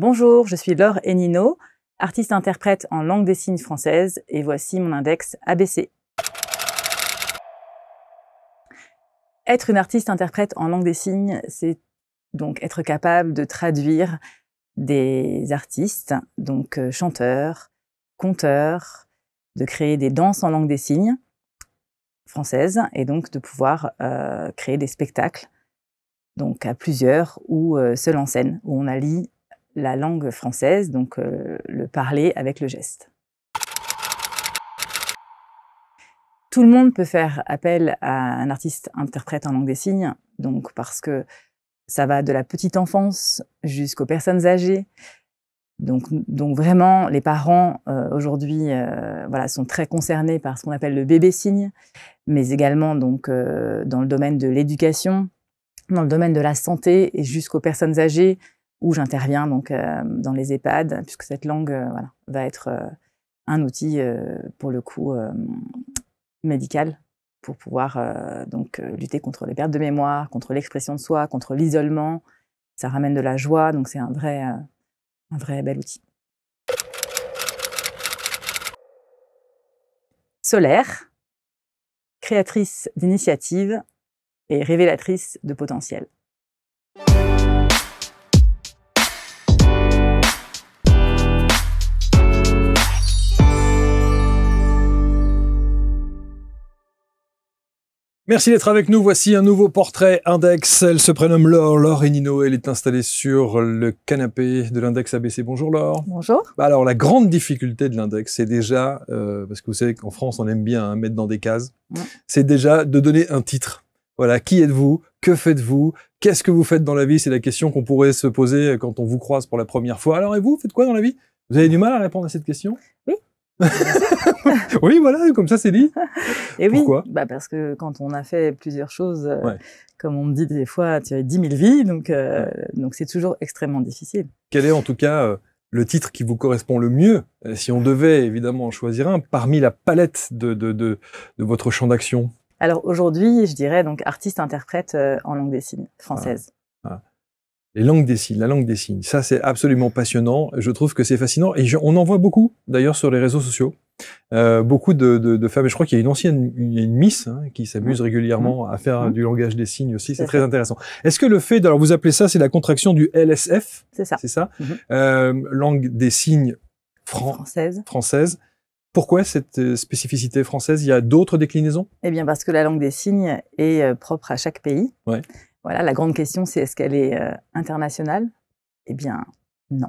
Bonjour, je suis Laure Enino, artiste-interprète en langue des signes française et voici mon index ABC. Être une artiste-interprète en langue des signes, c'est donc être capable de traduire des artistes, donc euh, chanteurs, conteurs, de créer des danses en langue des signes françaises et donc de pouvoir euh, créer des spectacles, donc à plusieurs ou euh, seuls en scène, où on allie la langue française, donc euh, le parler avec le geste. Tout le monde peut faire appel à un artiste interprète en langue des signes, donc parce que ça va de la petite enfance jusqu'aux personnes âgées. Donc, vraiment, les parents euh, aujourd'hui euh, voilà, sont très concernés par ce qu'on appelle le bébé signe, mais également donc, dans le domaine de l'éducation, dans le domaine de la santé et jusqu'aux personnes âgées, où j'interviens donc euh, dans les EHPAD, puisque cette langue euh, voilà, va être euh, un outil pour le coup médical pour pouvoir donc lutter contre les pertes de mémoire, contre l'expression de soi, contre l'isolement. Ça ramène de la joie, donc c'est un vrai, un vrai bel outil. Solaire, créatrice d'initiatives et révélatrice de potentiel. Merci d'être avec nous. Voici un nouveau portrait Index. Elle se prénomme Laure. Laure nino Elle est installée sur le canapé de l'Index ABC. Bonjour Laure. Bonjour. Bah alors, la grande difficulté de l'Index, c'est déjà, euh, parce que vous savez qu'en France, on aime bien hein, mettre dans des cases, c'est déjà de donner un titre. Voilà, qui êtes-vous Que faites-vous Qu'est-ce que vous faites dans la vie C'est la question qu'on pourrait se poser euh, quand on vous croise pour la première fois. Alors, et vous, faites quoi dans la vie Vous avez du mal à répondre à cette question Oui, oui, voilà, comme ça c'est dit. Et Pourquoi oui, bah parce que quand on a fait plusieurs choses, euh, comme on me dit des fois, tu as 10 000 vies, donc euh, donc c'est toujours extrêmement difficile. Quel est en tout cas euh, le titre qui vous correspond le mieux, si on devait évidemment en choisir un, parmi la palette de, votre champ d'action Alors aujourd'hui, je dirais donc artiste-interprète en langue des signes française. Les langues des signes, la langue des signes, ça c'est absolument passionnant. Je trouve que c'est fascinant et on en voit beaucoup d'ailleurs sur les réseaux sociaux. Euh, beaucoup de, de, de, je crois qu'il y a une ancienne, une, Miss hein, qui s'amuse mmh. régulièrement à faire mmh. du langage des signes aussi, c'est très intéressant. Est-ce que le fait, alors vous appelez ça, c'est la contraction du LSF C'est ça. C'est ça. Mmh euh, langue des signes française. Française. Pourquoi cette euh, spécificité française Il y a d'autres déclinaisons Eh bien, parce que la langue des signes est propre à chaque pays. Ouais. Voilà, la grande question, c'est est-ce qu'elle est, euh, internationale Eh bien, non.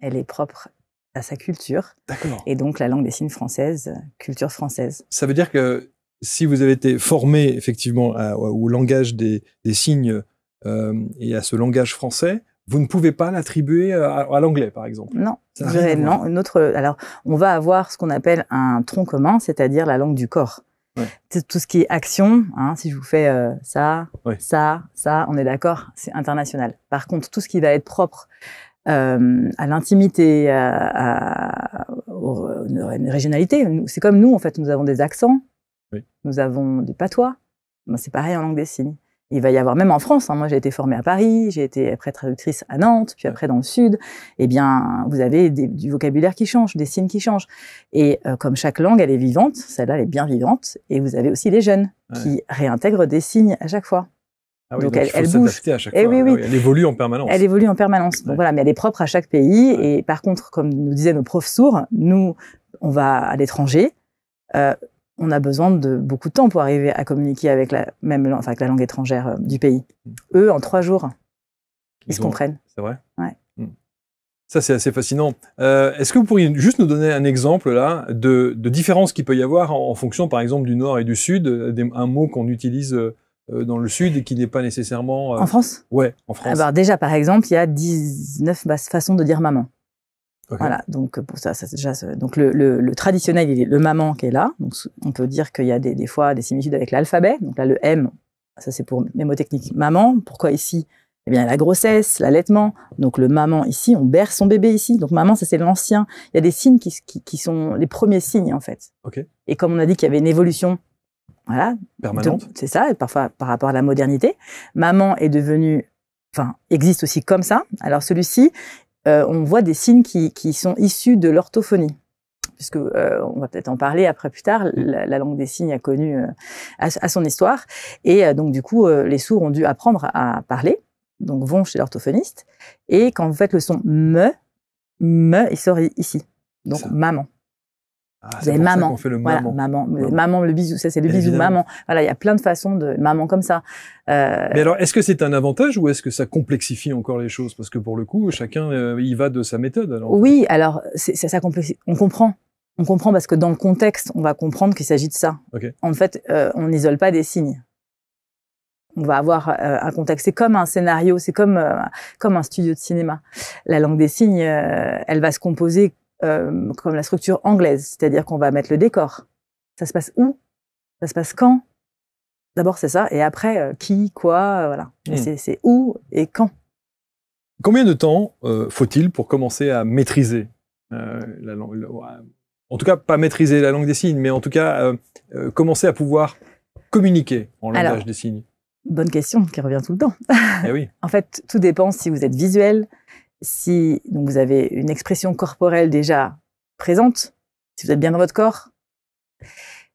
Elle est propre à sa culture. D'accord. Et donc, la langue des signes française, euh, culture française. Ça veut dire que si vous avez été formé, effectivement, au langage des, signes euh, et à ce langage français, vous ne pouvez pas l'attribuer à, l'anglais, par exemple. Non, je dirais non. alors, on va avoir ce qu'on appelle un tronc commun, c'est-à-dire la langue du corps tout ce qui est action, hein, si je vous fais euh, ça, ça, ça, on est d'accord, c'est international. Par contre, tout ce qui va être propre euh, à l'intimité, à, une régionalité, c'est comme nous en fait, nous avons des accents, nous avons des patois, ben, c'est pareil en langue des signes. Il va y avoir même en France, hein, moi j'ai été formée à Paris, j'ai été après traductrice à Nantes, puis après dans le Sud, eh bien vous avez du vocabulaire qui change, des signes qui changent. Et euh, comme chaque langue, elle est vivante, celle-là elle est bien vivante, et vous avez aussi les jeunes qui réintègrent des signes à chaque fois. Ah oui, donc, elle, bouge. À chaque eh fois. Ah elle évolue en permanence. Elle évolue en permanence. voilà, mais elle est propre à chaque pays. Et par contre, comme nous disaient nos profs sourds, nous, on va à l'étranger. Euh, on a besoin de beaucoup de temps pour arriver à communiquer avec la, même, enfin, avec la langue étrangère euh, du pays. Mm. Eux, en trois jours, ils, se comprennent. C'est vrai ouais. Mm. Ça, c'est assez fascinant. Euh, est-ce que vous pourriez juste nous donner un exemple là de, différence qui qu'il peut y avoir en, fonction, par exemple, du nord et du sud, euh, un mot qu'on utilise dans le sud et qui n'est pas nécessairement... En France Ouais, en France. Alors déjà, par exemple, il y a 19 façons de dire maman. Voilà, donc euh, pour ça, ça donc le, traditionnel, il le maman qui est là. Donc on peut dire qu'il y a des, fois des similitudes avec l'alphabet. Donc là, le M, ça c'est pour mémotechnique maman. Pourquoi ici Eh bien, la grossesse, l'allaitement. Donc le maman ici, on berce son bébé ici. Donc maman, ça c'est l'ancien. Il y a des signes qui, sont les premiers signes en fait. Et comme on a dit qu'il y avait une évolution voilà, permanente. C'est ça, parfois par rapport à la modernité. Maman est devenue, enfin, existe aussi comme ça. Alors celui-ci, euh, on voit des signes qui, sont issus de l'orthophonie puisque euh, on va peut-être en parler après plus tard, mm. la, langue des signes a connu euh, à, son histoire, et donc du coup les sourds ont dû apprendre à parler, donc vont chez l'orthophoniste, et quand vous faites le son me, me, il sort ici, donc maman. Ah, maman. le maman. maman, le bisou, ça c'est le bisou, maman. Voilà, il y a plein de façons de maman comme ça. Euh, Mais alors, est-ce que c'est un avantage ou est-ce que ça complexifie encore les choses Parce que pour le coup, chacun il euh, y va de sa méthode. oui, alors, c'est alors ça, ça complexifie. On comprend. On comprend parce que dans le contexte, on va comprendre qu'il s'agit de ça. En fait, euh, on n'isole pas des signes on va avoir un contexte. C'est comme un scénario, c'est comme comme un studio de cinéma. La langue des signes, elle va se composer euh, comme la structure anglaise, c'est-à-dire qu'on va mettre le décor. Ça se passe où Ça se passe quand D'abord c'est ça, et après euh, qui, quoi, euh, voilà. Hmm. C'est où et quand. Combien de temps faut-il pour commencer à maîtriser la langue En tout cas, pas maîtriser la langue des signes, mais en tout cas commencer à pouvoir communiquer en langage des signes. Bonne question qui revient tout le temps. Eh oui. en fait, tout dépend si vous êtes visuel, si donc vous avez une expression corporelle déjà présente, si vous êtes bien dans votre corps.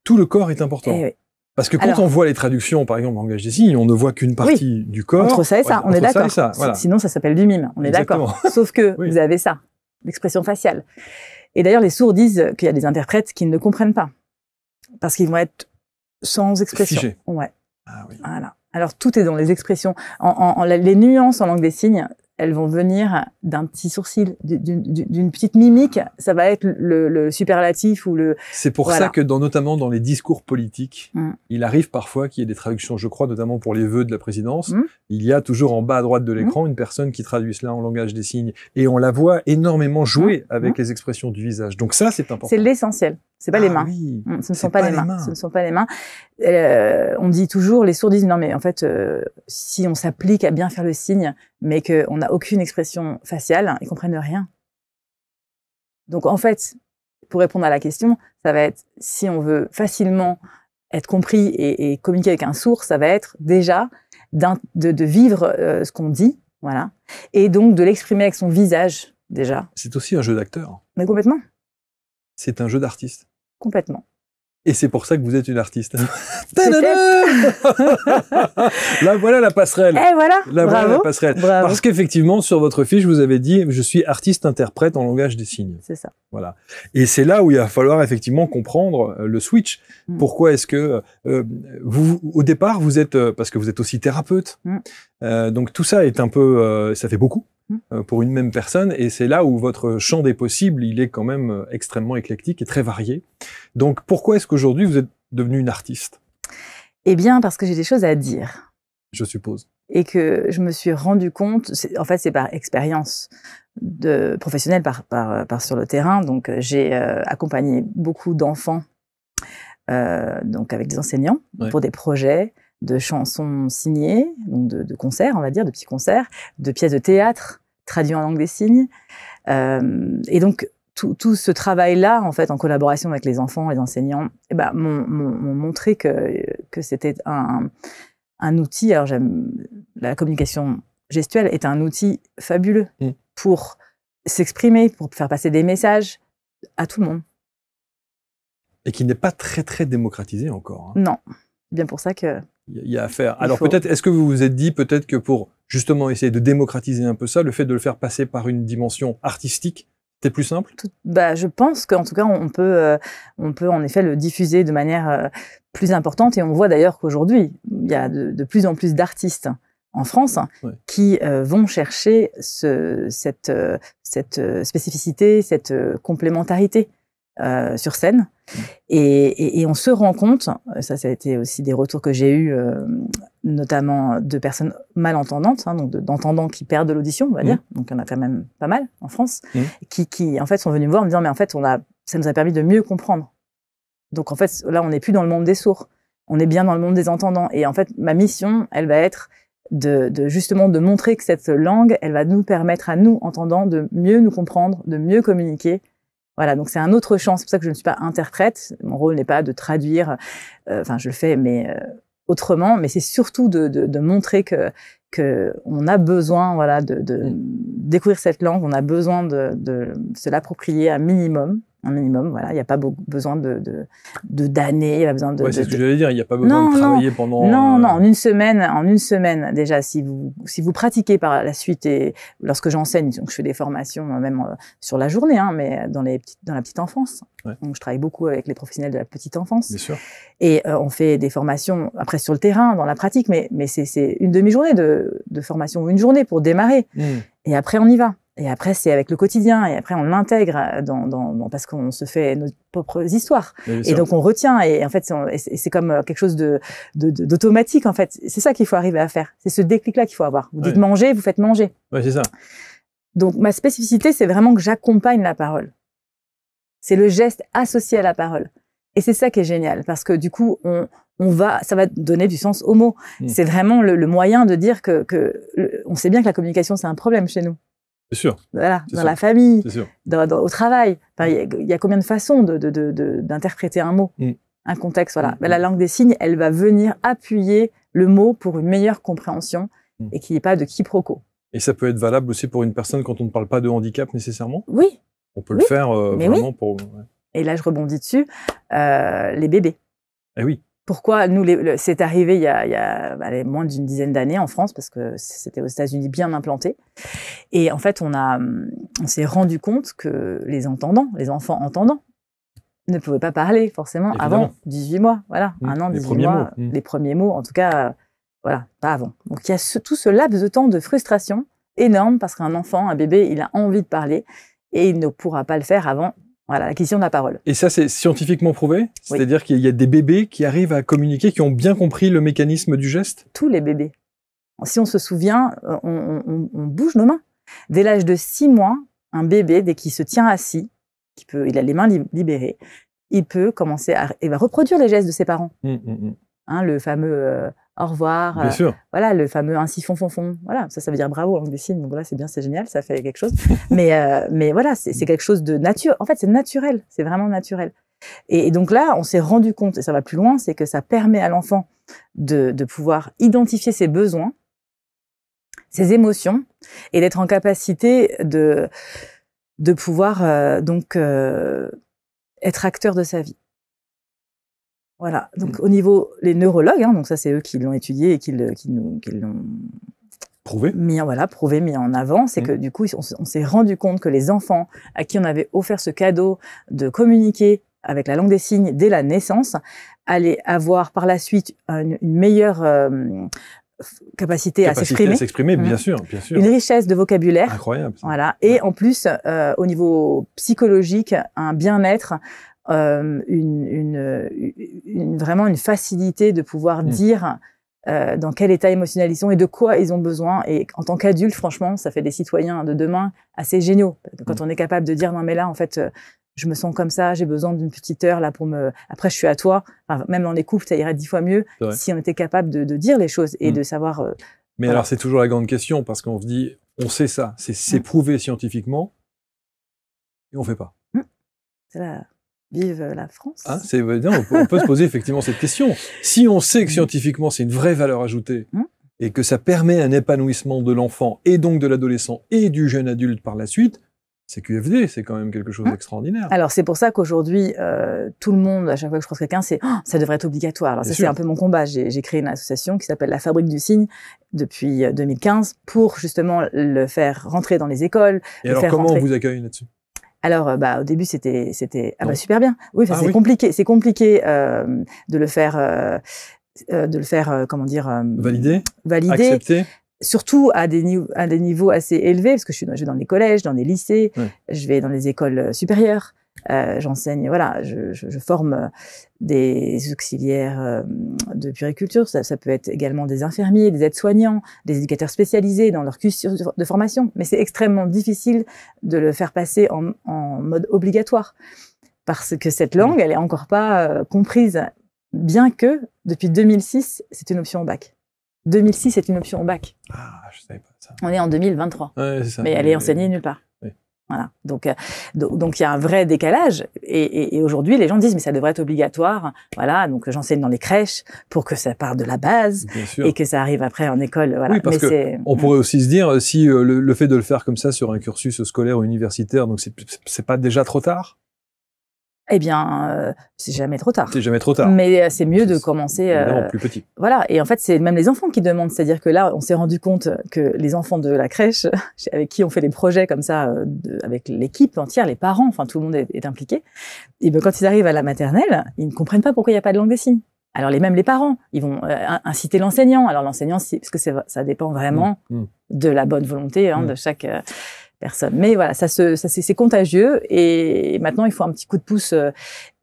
Tout le corps est important. Eh parce que quand on voit les traductions, par exemple, en langage des signes, on ne voit qu'une partie du corps. Entre ça et ça, on est d'accord. Sinon, ça s'appelle du mime, on est d'accord. Sauf que vous avez ça, l'expression faciale. Et d'ailleurs, les sourds disent qu'il y a des interprètes qui ne comprennent pas. Parce qu'ils vont être sans expression. Figé. Ouais. Ah, oui. Alors, tout est dans les expressions. les nuances en langue des signes elles vont venir d'un petit sourcil, d'une petite mimique. Ça va être le, superlatif ou le. C'est pour ça que, dans, notamment dans les discours politiques, mmh. il arrive parfois qu'il y ait des traductions. Je crois notamment pour les vœux de la présidence, mmh. il y a toujours en bas à droite de mmh. l'écran une personne qui traduit cela en langage des signes, et on la voit énormément jouer avec les expressions du visage. Donc ça, c'est important. C'est l'essentiel. C'est pas, les mains. Ce ne sont pas, les, mains. ne sont pas les mains. on dit toujours, les sourds disent non, mais en fait, euh, si on s'applique à bien faire le signe, mais qu'on n'a aucune expression faciale, ils comprennent rien. Donc en fait, pour répondre à la question, ça va être si on veut facilement être compris et, communiquer avec un sourd, ça va être déjà de, vivre euh, ce qu'on dit, voilà, et donc de l'exprimer avec son visage déjà. C'est aussi un jeu d'acteur. Mais complètement. C'est un jeu d'artiste. Complètement. Et c'est pour ça que vous êtes une artiste. Là, voilà la passerelle. Eh voilà. Parce qu'effectivement, sur votre fiche, vous avez dit je suis artiste-interprète en langage des signes. C'est ça. Voilà. Et c'est là où il va falloir effectivement comprendre euh, le switch. Mm. Pourquoi est-ce que euh, euh, vous, au départ, vous êtes, parce que vous êtes aussi thérapeute, mm. Euh, donc tout ça est un peu, euh, ça fait beaucoup mmh. euh, pour une même personne, et c'est là où votre champ des possibles, il est quand même extrêmement éclectique et très varié. Donc pourquoi est-ce qu'aujourd'hui vous êtes devenue une artiste Eh bien parce que j'ai des choses à dire. Je suppose. Et que je me suis rendu compte, en fait c'est par expérience de professionnelle, par, sur le terrain, donc j'ai accompagné beaucoup d'enfants donc avec des enseignants pour des projets, de chansons signées, de, concerts, on va dire, de petits concerts, de pièces de théâtre traduites en langue des signes. Euh, et donc, tout, ce travail-là, en fait, en collaboration avec les enfants, les enseignants, eh ben, m'ont montré que, c'était un, outil. Alors, j'aime la communication gestuelle est un outil fabuleux mm. pour s'exprimer, pour faire passer des messages à tout le monde. Et qui n'est pas très, très démocratisé encore. Hein. Non bien pour ça que. Il y a à faire. Alors peut-être, est-ce que vous vous êtes dit peut-être que pour justement essayer de démocratiser un peu ça, le fait de le faire passer par une dimension artistique, c'était plus simple bah, Je pense qu'en tout cas, on peut, euh, on peut en effet le diffuser de manière euh, plus importante. Et on voit d'ailleurs qu'aujourd'hui, il y a de, plus en plus d'artistes en France qui euh, vont chercher ce, cette, cette spécificité, cette complémentarité. Euh, sur scène. Et, on se rend compte, euh, ça, ça a été aussi des retours que j'ai eus, euh, notamment de personnes malentendantes, hein, donc d'entendants qui perdent de l'audition, on va mmh. dire. Donc, il y en a quand même pas mal en France, mmh. qui, qui, en fait, sont venus me voir en me disant, mais en fait, on a, ça nous a permis de mieux comprendre. Donc, en fait, là, on n'est plus dans le monde des sourds. On est bien dans le monde des entendants. Et en fait, ma mission, elle va être de, de, justement de montrer que cette langue, elle va nous permettre à nous, entendants, de mieux nous comprendre, de mieux communiquer, voilà, donc c'est un autre champ. C'est pour ça que je ne suis pas interprète. Mon rôle n'est pas de traduire. Euh, enfin, je le fais, mais euh, autrement. Mais c'est surtout de, montrer que a besoin, voilà, de, mm. découvrir cette langue. On a besoin de se l'approprier un minimum un minimum. Voilà, il n'y a pas besoin de d'années, il n'y a besoin de. c'est ce que j'allais dire. Il n'y a pas besoin de travailler pendant. Non, euh, non, en une semaine, en une semaine déjà, si vous si vous pratiquez par la suite et lorsque j'enseigne, donc je fais des formations euh, même euh, sur la journée, hein, mais dans les dans la petite enfance. Donc je travaille beaucoup avec les professionnels de la petite enfance. Bien sûr. Et on fait des formations après sur le terrain, dans la pratique, mais mais c'est une demi-journée de, formation ou une journée pour démarrer. Mmh. Et après on y va. Et après, c'est avec le quotidien. Et après, on l'intègre euh, dans, dans, parce qu'on se fait nos propres histoires. Et donc, on retient. Et en fait, c'est comme euh, quelque chose d'automatique, en fait. C'est ça qu'il faut arriver à faire. C'est ce déclic-là qu'il faut avoir. Vous dites manger, vous faites manger. Oui, c'est ça. Donc, ma spécificité, c'est vraiment que j'accompagne la parole. C'est le geste associé à la parole. Et c'est ça qui est génial, parce que du coup, on, va, ça va donner du sens au mot. Mmh. C'est vraiment le, moyen de dire que, que on sait bien que la communication, c'est un problème chez nous. C'est sûr. Voilà, dans la famille, au travail. Il y, a combien de façons d'interpréter un mot, mm. un contexte. Voilà. Mm, la mm. langue des signes, elle va venir appuyer le mot pour une meilleure compréhension et qu'il n'y ait pas de quiproquo. Et ça peut être valable aussi pour une personne quand on ne parle pas de handicap nécessairement Oui. On peut le faire euh, vraiment pour. Et là, je rebondis dessus, euh, les bébés. Eh oui pourquoi nous c'est arrivé il y a, moins d'une dizaine d'années en France parce que c'était aux États-Unis bien implanté et en fait on s'est rendu compte que les entendants les enfants entendants ne pouvaient pas parler forcément avant 18 mois voilà mmh. un an 18 les mois mmh. les premiers mots en tout cas voilà pas avant donc il y a tout ce laps de temps de frustration énorme parce qu'un enfant un bébé il a envie de parler et il ne pourra pas le faire avant voilà, question de la parole. Et ça, c'est scientifiquement prouvé C'est-à-dire qu'il y a des bébés qui arrivent à communiquer, qui ont bien compris le mécanisme du geste Tous les bébés. Si on se souvient, euh, on, bouge nos mains. Dès l'âge de 6 mois, un bébé, dès qu'il se tient assis, qui peut, il a les mains libérées, il peut commencer à, va reproduire les gestes de ses parents. Hum, hum, hum. Hein, le fameux euh, au revoir. Euh, voilà, le fameux ainsi fond fond fond. Voilà, ça, ça veut dire bravo en langue Donc là, c'est bien, c'est génial, ça fait quelque chose. mais, euh, mais voilà, c'est quelque chose de nature. En fait, c'est naturel, c'est vraiment naturel. Et, donc là, on s'est rendu compte, et ça va plus loin, c'est que ça permet à l'enfant de, pouvoir identifier ses besoins, ses émotions, et d'être en capacité de, de pouvoir euh, donc être acteur de sa vie. Voilà. Mm. Donc, au niveau, les neurologues, hein, donc ça, c'est eux qui l'ont étudié et qui, nous, qui l'ont. Prouvé. Mis, voilà, prouvé, mis en avant. C'est mm. que, du coup, on, s'est rendu compte que les enfants à qui on avait offert ce cadeau de communiquer avec la langue des signes dès la naissance allaient avoir par la suite une, meilleure. Euh, capacité, à s'exprimer. s'exprimer, bien mm. sûr, bien sûr. Une richesse de vocabulaire. Incroyable. Voilà. Et en plus, euh, au niveau psychologique, un bien-être euh, euh, une, vraiment une facilité de pouvoir mmh. dire euh, dans quel état émotionnel ils sont et de quoi ils ont besoin. Et en tant qu'adulte, franchement, ça fait des citoyens de demain assez géniaux. Mmh. Quand on est capable de dire non mais là, en fait, je me sens comme ça, j'ai besoin d'une petite heure là pour me. Après, je suis à toi. même dans les couples, ça irait dix fois mieux si on était capable de, dire les choses et mmh. de savoir. mais alors, c'est toujours la grande question parce qu'on se dit, on sait ça, c'est prouvé scientifiquement, et on fait pas. C'est là Vive la France. Ah, c'est on peut, se poser effectivement cette question. Si on sait que mm. scientifiquement c'est une vraie valeur ajoutée mm. et que ça permet un épanouissement de l'enfant et donc de l'adolescent et du jeune adulte par la suite, c'est QFD, c'est quand même quelque chose mm. d'extraordinaire. Alors c'est pour ça qu'aujourd'hui, euh, tout le monde, à chaque fois que je croise quelqu'un, c'est oh, ça devrait être obligatoire ». Alors ça c'est un peu mon combat. J'ai créé une association qui s'appelle la Fabrique du Signe depuis 2015 euh, pour justement le faire rentrer dans les écoles. Et alors comment on vous accueille là-dessus alors, euh, bah, au début, c'était, c'était, ah, bah, super bien. Oui, ah c'est compliqué, c'est compliqué euh, de le faire, euh, euh de le faire, euh, comment dire, valider, valider, accepter. Surtout à des, à des niveaux assez élevés, parce que je, suis dans, vais dans les collèges, dans les lycées, je vais dans les écoles supérieures. Euh, j'enseigne, voilà, je, forme euh, des auxiliaires euh, de puriculture. Ça, ça, peut être également des infirmiers, des aides-soignants, des éducateurs spécialisés dans leur cursus de formation. Mais c'est extrêmement difficile de le faire passer en, mode obligatoire parce que cette langue, elle n'est encore pas comprise, bien que depuis 2006, c'est une option au bac. 2006 c'est une option au bac. Ah, je savais pas ça. On est en 2023. Mais elle est enseignée nulle part. Voilà. Donc, euh, donc il y a un vrai décalage. Et, aujourd'hui, les gens disent mais ça devrait être obligatoire. Voilà. Donc j'enseigne dans les crèches pour que ça parte de la base et que ça arrive après en école. Oui, parce on mm. pourrait aussi se dire euh, si euh, le, fait de le faire comme ça sur un cursus scolaire ou universitaire, donc c'est pas déjà trop tard eh bien, euh, c'est jamais trop tard. C'est jamais trop tard. Mais euh, c'est mieux de commencer. Euh, plus petit. Voilà. Et en fait, c'est même les enfants qui demandent. C'est-à-dire que là, on s'est rendu compte que les enfants de la crèche, avec qui on fait des projets comme ça, euh, avec l'équipe entière, les parents, enfin tout le monde est, impliqué. Et eh ben, quand ils arrivent à la maternelle, ils ne comprennent pas pourquoi il n'y a pas de langue des signes. Alors les mêmes les parents, ils vont inciter l'enseignant. Alors l'enseignant, parce que ça dépend vraiment mmh. Mmh. de la bonne volonté hein, mmh. de chaque. Mais voilà, ça ça, c'est contagieux et maintenant il faut un petit coup de pouce euh,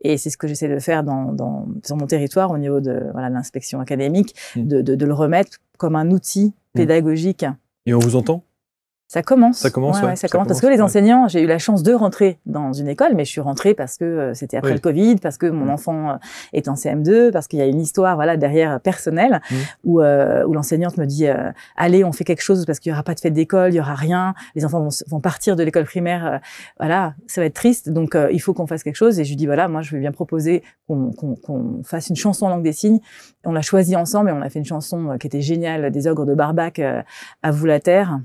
et c'est ce que j'essaie de faire dans, mon territoire au niveau de l'inspection académique, mmh. de, le remettre comme un outil mmh. pédagogique. Et on vous entend ça commence. Ça commence, ouais, ça, commence, parce que les enseignants, j'ai eu la chance de rentrer dans une école, mais je suis rentrée parce que euh, c'était après le Covid, parce que mon mm. enfant euh, est en CM2, parce qu'il y a une histoire voilà derrière euh, personnelle mm. où, où l'enseignante me dit allez on fait quelque chose parce qu'il y aura pas de fête d'école, il y aura rien, les enfants vont, partir de l'école primaire, voilà ça va être triste donc il faut qu'on fasse quelque chose et je lui dis voilà moi je vais bien proposer qu'on fasse une chanson en langue des signes, on l'a choisie ensemble et on a fait une chanson qui était géniale des ogres de Barbac à vous la terre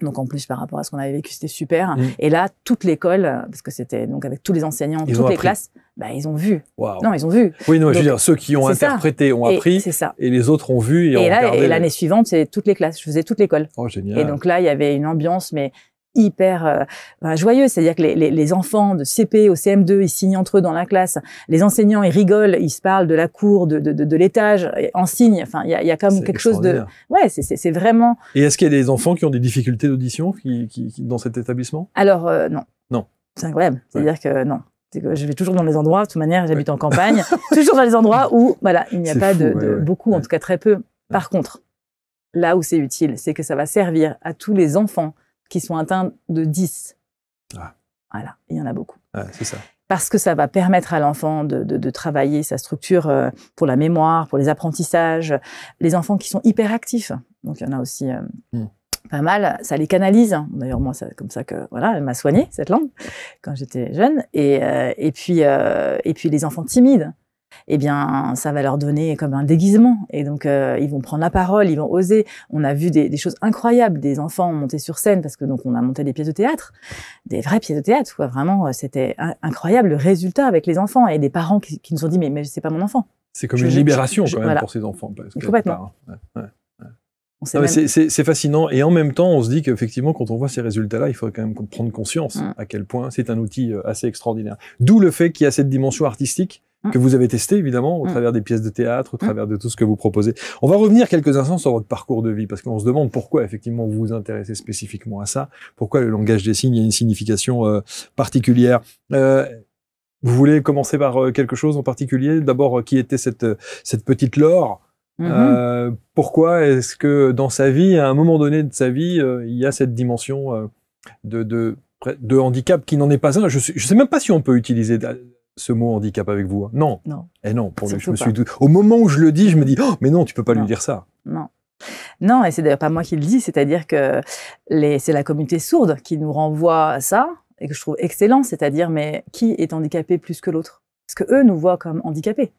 donc en plus par rapport à ce qu'on avait vécu, c'était super. Mm. Et là, toute l'école, euh, parce que c'était donc avec tous les enseignants, toutes les classes, bah, ils ont vu. Non, ils ont vu. Oui, non, je veux dire, ceux qui ont interprété ont appris. C'est ça. Et les autres ont vu et, ont regardé. Et l'année suivante, c'est toutes les classes. Je faisais toute l'école. Oh, et donc là, il y avait une ambiance, mais hyper euh, ben, joyeux. C'est-à-dire que les, enfants de CP au CM2, ils signent entre eux dans la classe. Les enseignants, ils rigolent, ils se parlent de la cour, de, l'étage, en signe. Enfin, il y a, comme quand quelque chose de... Ouais, c'est vraiment... Et est-ce qu'il y a des enfants qui ont des difficultés d'audition qui, qui, dans cet établissement Alors, euh, non. Non. C'est incroyable. C'est-à-dire que non. je vais toujours dans les endroits, de toute manière, j'habite en campagne, toujours dans les endroits où, voilà, il n'y a pas de, beaucoup, en tout cas très peu. Par contre, là où c'est utile, c'est que ça va servir à tous les enfants qui sont atteints de 10. Ah. Voilà, il y en a beaucoup. Ah, Parce que ça va permettre à l'enfant de, travailler sa structure euh, pour la mémoire, pour les apprentissages. Les enfants qui sont hyperactifs, donc il y en a aussi euh, hmm. pas mal, ça les canalise. D'ailleurs, moi, c'est comme ça que voilà, elle m'a soigné cette langue quand j'étais jeune. Et, euh, puis, et puis les enfants timides, eh bien, ça va leur donner comme un déguisement. Et donc, euh, ils vont prendre la parole, ils vont oser. On a vu des, choses incroyables. Des enfants ont sur scène parce que donc on a monté des pièces de théâtre, des vraies pièces de théâtre. Vraiment, euh, c'était incroyable le résultat avec les enfants et des parents qui, nous ont dit mais mais c'est pas mon enfant. C'est comme une libération quand même pour ces enfants. Parce que Complètement. C'est fascinant et en même temps, on se dit qu'effectivement, quand on voit ces résultats-là, il faut quand même prendre conscience mm. à quel point c'est un outil euh, assez extraordinaire. D'où le fait qu'il y a cette dimension artistique que mm. vous avez testé évidemment au mm. travers des pièces de théâtre, au mm. travers de tout ce que vous proposez. On va revenir quelques instants sur votre parcours de vie parce qu'on se demande pourquoi effectivement vous vous intéressez spécifiquement à ça, pourquoi le langage des signes a une signification euh, particulière. Euh, vous voulez commencer par euh, quelque chose en particulier D'abord, qui était cette, cette petite Laure mm-hmm. Pourquoi est-ce que dans sa vie, à un moment donné de sa vie, il y a cette dimension de, de handicap qui n'en est pas un. Je ne sais même pas si on peut utiliser ce mot handicap avec vous. Hein. Non. Non. Et eh non, pour je me suis Au moment où je le dis, je me dis, oh, mais non, tu peux pas lui dire ça. Non. Non, et c'est d'ailleurs pas moi qui le dis, c'est-à-dire que c'est la communauté sourde qui nous renvoie à ça, et que je trouve excellent, c'est-à-dire, mais qui est handicapé plus que l'autre Parce que eux nous voient comme handicapés,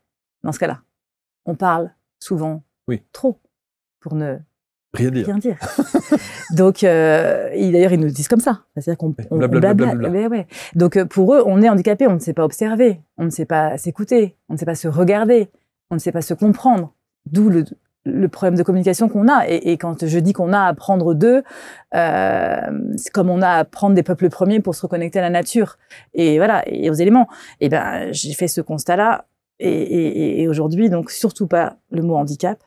dans ce cas-là. On parle souvent oui. trop pour ne Rien dire. Rien dire. Donc, euh, d'ailleurs, ils nous disent comme ça. C'est-à-dire qu'on blabla, eh ben Donc, euh, pour eux, on est handicapé, on ne sait pas observer, on ne sait pas s'écouter, on ne sait pas se regarder, on ne sait pas se comprendre. D'où le, problème de communication qu'on a. Et, quand je dis qu'on a à prendre d'eux, euh, c'est comme on a à prendre des peuples premiers pour se reconnecter à la nature et voilà et aux éléments. Et eh ben, j'ai fait ce constat-là. Et, et aujourd'hui, donc, surtout pas le mot handicap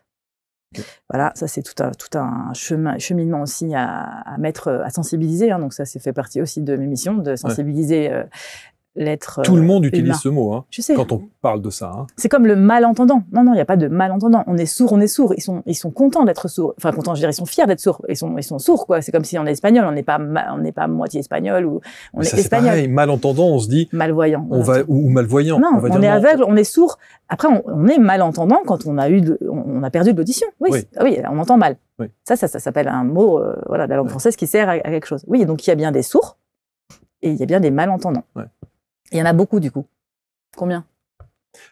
voilà, ça c'est tout un, tout un chemin, cheminement aussi à, mettre, à sensibiliser. Hein. donc ça, c'est fait partie aussi de mes missions, de sensibiliser euh, tout le euh, monde utilise ce mot hein, je sais. quand on parle de ça. Hein. C'est comme le malentendant. Non, non, il n'y a pas de malentendant. On est sourd, on est sourd. Ils sont, ils sont contents d'être sourds. Enfin, contents, je dirais, ils sont fiers d'être sourds. Ils sont, ils sont sourds, quoi. C'est comme si on est espagnol, on n'est pas, on n'est pas moitié espagnol ou on est espagnol. C'est pareil. Malentendant, on se dit. Malvoyant. On va, ou, malvoyant. Non, on, est aveugle, on est sourd. Après, on, est malentendant quand on a eu, on a perdu de l'audition. Oui, oui. Ah on entend mal. Ça, ça, s'appelle un mot, euh, voilà, de la langue française qui sert à, quelque chose. Oui, donc il y a bien des sourds et il y a bien des malentendants. Il y en a beaucoup du coup. Combien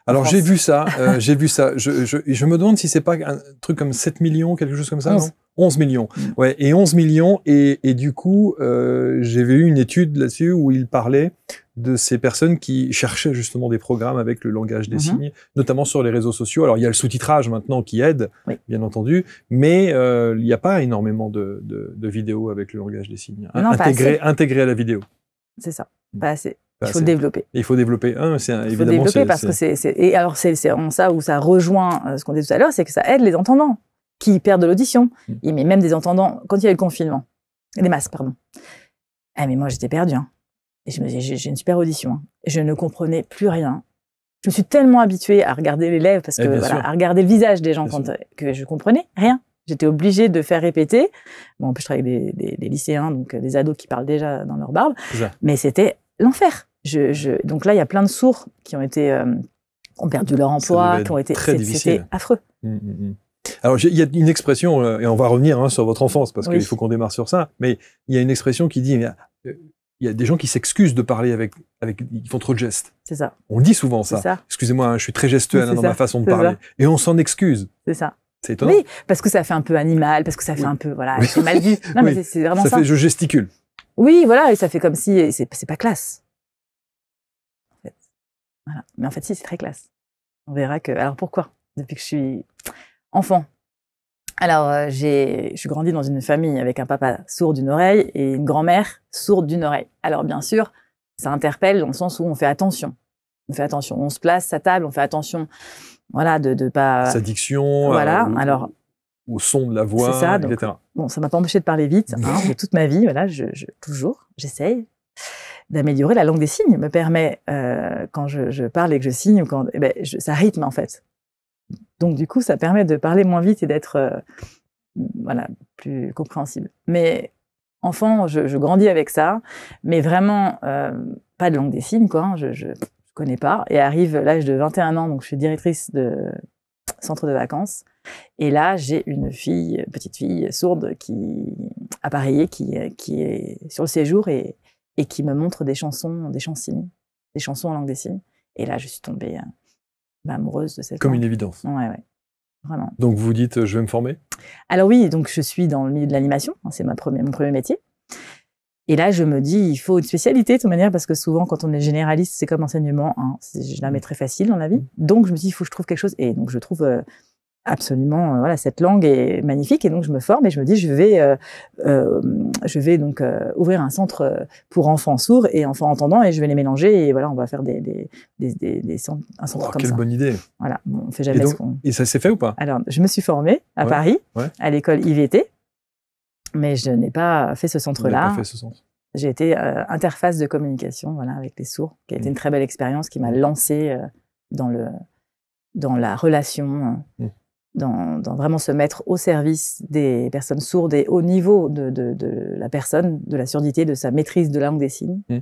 alors euh, j'ai vu ça, j'ai vu ça. Je, me demande si c'est pas un truc comme 7 millions, quelque chose comme ça. 11, millions. Mm. Ouais, et 11 millions. Et, du coup, euh, j'avais j'ai vu une étude là-dessus où il parlait de ces personnes qui cherchaient justement des programmes avec le langage des mm-hmm. signes, notamment sur les réseaux sociaux. Alors il y a le sous-titrage maintenant qui aide, bien entendu, mais euh, il n'y a pas énormément de, vidéos avec le langage des signes hein. intégrées à la vidéo. C'est ça, mm. pas assez. Bah, il faut développer. Il faut développer. il faut développer parce que c'est. Et alors, c'est en ça où ça rejoint euh, ce qu'on disait tout à l'heure, c'est que ça aide les entendants qui perdent de l'audition. Mm. Il met même des entendants quand il y a eu le confinement. Des masques, pardon. Ah, mais moi, j'étais perdue. Hein. Et je me j'ai une super audition. Hein. Je ne comprenais plus rien. Je me suis tellement habituée à regarder les lèvres, parce eh, que, voilà, à regarder le visage des gens euh, que je comprenais rien. J'étais obligée de faire répéter. Bon, en plus, je travaille avec des, des lycéens, donc euh, des ados qui parlent déjà dans leur barbe. Mais c'était l'enfer. Donc là, il y a plein de sourds qui ont été euh, ont perdu leur emploi, qui ont été très affreux. Hum, hum, hum. Alors, il y a une expression, euh, et on va revenir hein, sur votre enfance, parce qu'il faut qu'on démarre sur ça, mais il y a une expression qui dit, euh, il y, a des gens qui s'excusent de parler avec, avec, ils font trop de gestes. C'est ça. On dit souvent ça. Excusez-moi, hein, je suis très gestuel hein, dans ma façon de parler. Et on s'en excuse. C'est ça. C'est étonnant. Oui, parce que ça fait un peu animal, parce que ça fait un peu, voilà, c'est mal vu. Non, mais c'est vraiment ça. Fait, je gesticule. Oui, voilà, et ça fait comme si, c'est pas classe. Mais en fait, si, c'est très classe. On verra que. Alors pourquoi Depuis que je suis enfant. Alors, euh, j'ai, je suis grandie dans une famille avec un papa sourd d'une oreille et une grand-mère sourde d'une oreille. Alors, bien sûr, ça interpelle dans le sens où on fait attention. On fait attention. On se place à table, on fait attention. Voilà, de, ne pas. Sa diction. Euh, voilà. alors. Au son de la voix, etc. Bon, ça m'a pas empêché de parler vite, hein, toute ma vie. Voilà, je toujours, j'essaye, d'améliorer la langue des signes me permet, euh, quand je, parle et que je signe, ou quand, eh ben, ça rythme en fait. Donc du coup, ça permet de parler moins vite et d'être euh, voilà, plus compréhensible. Mais enfant, je, grandis avec ça, mais vraiment euh, pas de langue des signes, quoi. Hein, je, je, connais pas. Et arrive l'âge de 21 ans, donc je suis directrice de centre de vacances. Et là, j'ai une fille, petite fille sourde, qui appareillée, qui, qui est sur le séjour et et qui me montre des chansons, des chansons, des chansons en langue des signes. Et là, je suis tombée euh, bah, amoureuse de cette Comme une évidence. Ouais, ouais. Vraiment. Donc vous dites, euh, je vais me former Alors oui, donc je suis dans le milieu de l'animation, hein, c'est ma première, mon premier métier. Et là, je me dis, il faut une spécialité de toute manière, parce que souvent, quand on est généraliste, c'est comme enseignement, hein, c'est jamais mm. très facile dans la vie. Mm. Donc je me dis, il faut que je trouve quelque chose. Et donc je trouve euh, absolument euh, voilà cette langue est magnifique et donc je me forme et je me dis je vais euh, euh, je vais donc ouvrir un centre pour enfants sourds et enfants entendants et je vais les mélanger et voilà on va faire des des, des, un centre quelle bonne idée voilà on fait jamais ce qu'on et ça s'est fait ou pas alors je me suis formée à Paris à l'école IVT mais je n'ai pas fait ce centre là j'ai été interface de communication voilà avec les sourds qui a été mmh. une très belle expérience qui m'a mmh. lancée dans le dans la relation mmh dans, vraiment se mettre au service des personnes sourdes et au niveau de, la personne, de la surdité, de sa maîtrise de la langue des signes, mm.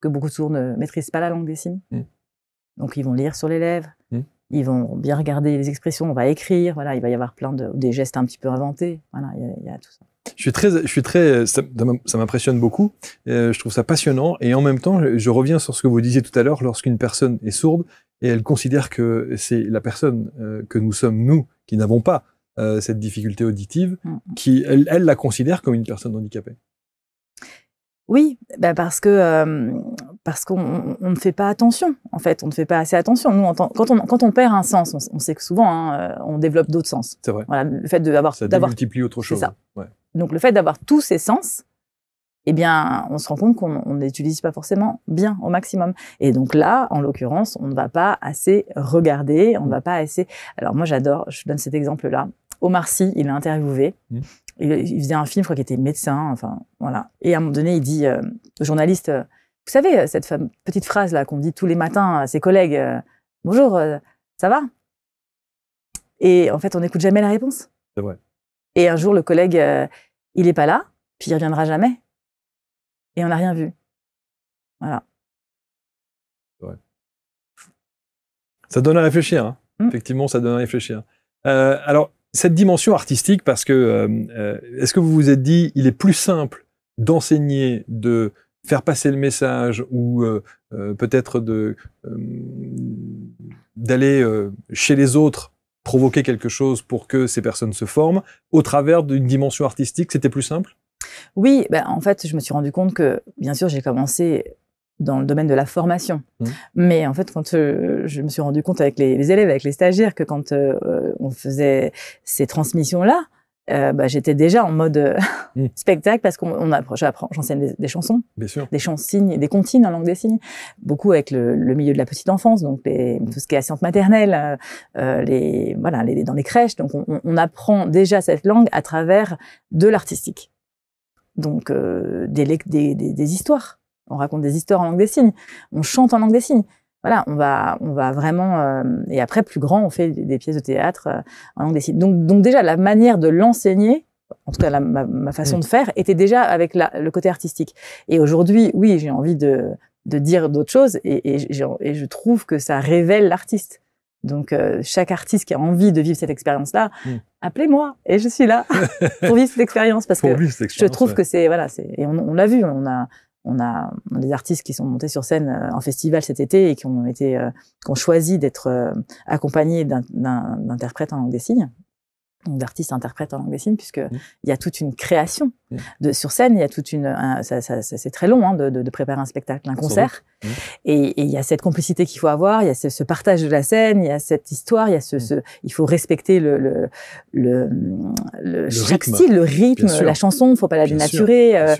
que beaucoup de sourds ne maîtrisent pas la langue des signes. Mm. Donc ils vont lire sur les lèvres, mm. ils vont bien regarder les expressions, on va écrire, voilà, il va y avoir plein de des gestes un petit peu inventés, voilà, il y, tout ça. Je suis très, je suis très, ça, m'impressionne beaucoup. Euh, je trouve ça passionnant et en même temps, je reviens sur ce que vous disiez tout à l'heure. Lorsqu'une personne est sourde, et elle considère que c'est la personne euh, que nous sommes, nous, qui n'avons pas euh, cette difficulté auditive, mm, mm. qui, elle, la considère comme une personne handicapée. Oui, bah, parce que euh, parce qu'on ne fait pas attention. En fait, on ne fait pas assez attention. Nous, quand, on, quand on perd un sens, on, sait que souvent, hein, on développe d'autres sens. C'est vrai. le fait d'avoir ça démultiplie autre chose. Donc le fait d'avoir tous ces sens, eh bien, on se rend compte qu'on n'utilise pas forcément bien au maximum. Et donc là, en l'occurrence, on ne va pas assez regarder, on ne va pas assez. Alors moi, j'adore. Je donne cet exemple-là. Omar Sy, il a interviewé. Mmh. Il, faisait un film, je crois qu'il était médecin. Enfin, voilà. Et à un moment donné, il dit euh, au journaliste, euh, vous savez euh, cette petite phrase là qu'on dit tous les matins à ses collègues. Bonjour, ça va Et en fait, on n'écoute jamais la réponse. C'est vrai. Et un jour, le collègue, il n'est pas là, puis il ne reviendra jamais et on n'a rien vu. Voilà. Ça donne à réfléchir. Hein. Mmh. Effectivement, ça donne à réfléchir. Euh, alors, cette dimension artistique, parce que euh, euh, est-ce que vous vous êtes dit, il est plus simple d'enseigner, de faire passer le message ou peut-être de d'aller chez les autres provoquer quelque chose pour que ces personnes se forment au travers d'une dimension artistique, c'était plus simple oui, ben, en fait, je me suis rendu compte que, bien sûr, j'ai commencé dans le domaine de la formation. Mmh. Mais en fait, quand euh, je me suis rendu compte avec les, élèves, avec les stagiaires, que quand euh, on faisait ces transmissions-là, euh, bah, j'étais déjà en mode mmh. spectacle parce qu'on apprend, j'enseigne des, chansons, Bien sûr. des chansons, des comptines en langue des signes, beaucoup avec le, milieu de la petite enfance, donc tout ce qui est science maternelle, les, voilà, dans les crèches. Donc on, apprend déjà cette langue à travers de l'artistique donc euh, des, histoires. On raconte des histoires en langue des signes. On chante en langue des signes. Voilà, on va, on va vraiment. Euh, et après, plus grand, on fait des, pièces de théâtre euh, en langue des signes. Donc, donc déjà, la manière de l'enseigner, en tout cas ma, façon de faire, était déjà avec le côté artistique. Et aujourd'hui, oui, j'ai envie de, de dire d'autres choses, et je trouve que ça révèle l'artiste. Donc, euh, chaque artiste qui a envie de vivre cette expérience-là, mm. appelez-moi et je suis là pour vivre cette expérience parce que je trouve que c'est voilà, c'est et on, l'a vu, on a on a des artistes qui sont montés sur scène euh, en festival cet été et qui ont été euh, qui ont choisi d'être accompagnés d'un d'interprètes en langue des signes, donc d'artistes interprètes en langue des signes, puisque mm. y a toute une création sur scène, il y a toute une. ça, ça, c'est très long hein, de, de, préparer un spectacle, un concert. Mmh. Et, et, il y a cette complicité qu'il faut avoir, il y a ce, partage de la scène, il y a cette histoire, il y a ce. Mmh. ce il faut respecter le, le, le, chaque rythme. style, le rythme, la chanson, il ne faut pas la dénaturer. Euh,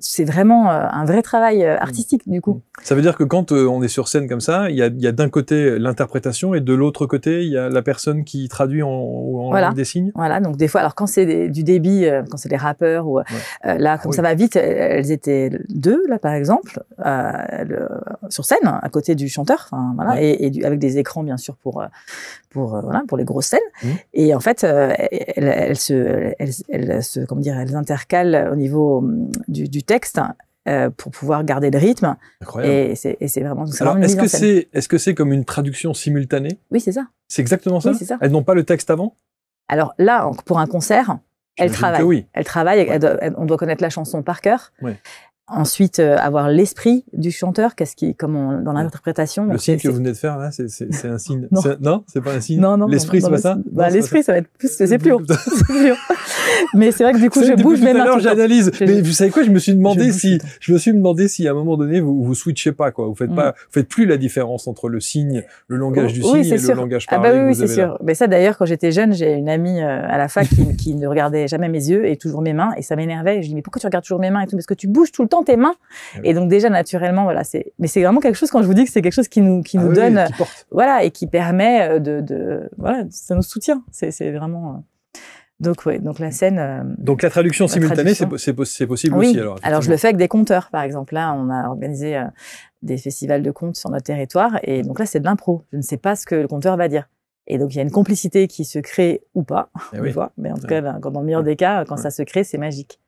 c'est vraiment euh, un vrai travail euh, mmh. artistique, du coup. Ça veut dire que quand on est sur scène comme ça, il y a, y a d'un côté l'interprétation et de l'autre côté, il y a la personne qui traduit en, en des signes. Voilà, donc des fois, alors quand c'est du débit, quand c'est des rappeurs ou euh, là, comme ça va vite, elles étaient deux, là, par exemple, euh, sur scène, à côté du chanteur, et, avec des écrans, bien sûr, pour, euh, pour, pour les grosses scènes. Mmh. Et en fait, elles, se, elles, se, dire, elles intercalent au niveau hum, du, texte pour pouvoir garder le rythme. Incroyable. Et c'est vraiment. Est-ce est ce que c'est comme une traduction simultanée Oui, c'est ça. C'est exactement ça. Elles n'ont pas le texte avant. Alors là, pour un concert, elle travaille. Elle travaille. on doit connaître la chanson par cœur. Ensuite, euh, avoir l'esprit du chanteur, qu'est-ce qui, comme dans l'interprétation. Le signe que vous venez de faire là, c'est un signe. non, c'est pas un signe. Non, non. L'esprit, c'est pas ça. Bah, l'esprit, ça. va être plus, c'est plus Mais c'est vrai que du coup, je bouge même. Tout à j'analyse. Mais vous savez quoi Je me suis demandé si, je me suis demandé si à un moment donné, vous vous switchez pas quoi. Vous faites mm. pas, vous faites plus la différence entre le signe, le langage oh, du signe et le langage parlé. Ah bah oui, c'est sûr. Mais ça, d'ailleurs, quand j'étais jeune, j'ai une amie euh, à la fac qui ne regardait jamais mes yeux et toujours mes mains, et ça m'énervait. Je dis mais pourquoi tu regardes toujours mes mains et tout Parce que tu bouges tout le temps tes mains. Eh et donc déjà naturellement, voilà, c'est. Mais c'est vraiment quelque chose quand je vous dis que c'est quelque chose qui nous qui ah nous donne, voilà, et qui permet euh, de, voilà, ça nous soutient. C'est vraiment. Euh, donc oui donc la scène. Euh, donc la traduction simultanée, c'est possible aussi alors. Alors je le fais avec des compteurs, par exemple. Là, on a organisé des festivals de contes sur notre territoire, et donc là, c'est de l'impro. Je ne sais pas ce que le compteur va dire. Et donc il y a une complicité qui se crée ou pas, eh Mais en tout cas, quand, ben, dans le meilleur des cas, quand ça se crée, c'est magique.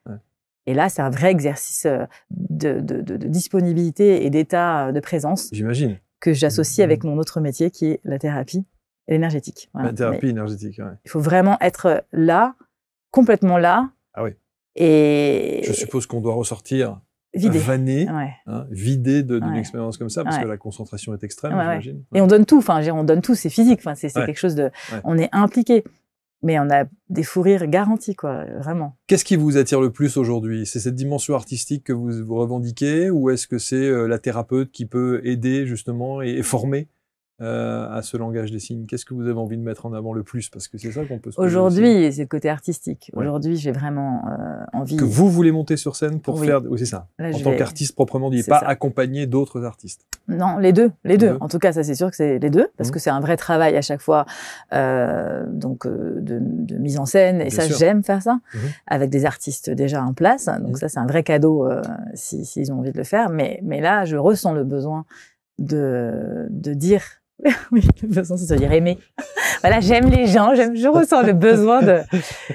Et là, c'est un vrai exercice euh, de, disponibilité et d'état euh, de présence. J'imagine. Que j'associe avec mon autre métier qui est la thérapie énergétique. La thérapie énergétique, Il faut vraiment être là, complètement là. Ah oui. Et. Je suppose qu'on doit ressortir vanné, hein, vidé d'une expérience comme ça, parce que la concentration est extrême, j'imagine. Et on donne tout, enfin, on donne tout, c'est physique, enfin, c'est quelque chose de, on est impliqué mais on a des fous rires garantis, quoi, vraiment. Qu'est-ce qui vous attire le plus aujourd'hui C'est cette dimension artistique que vous, vous revendiquez ou est-ce que c'est euh, la thérapeute qui peut aider justement et former euh, à ce langage des signes Qu'est-ce que vous avez envie de mettre en avant le plus Parce que c'est ça qu'on peut se Aujourd'hui, c'est le côté artistique. Aujourd'hui, j'ai vraiment euh, envie. Que vous voulez monter sur scène pour faire. Oui, c'est ça. en tant qu'artiste proprement dit, pas accompagné d'autres artistes. Non, les deux. Les, deux. En tout cas, ça, c'est sûr que c'est les deux, parce mmh. que c'est un vrai travail à chaque fois euh, donc, de, mise en scène. Et ça, j'aime faire ça, mmh avec des artistes déjà en place. Donc, mmh. ça, c'est un vrai cadeau s'ils ont envie de le faire. Mais, là, je ressens le besoin de dire oui, le besoin, ça veut dire aimer. voilà, j'aime les gens, j'aime, je ressens le besoin de,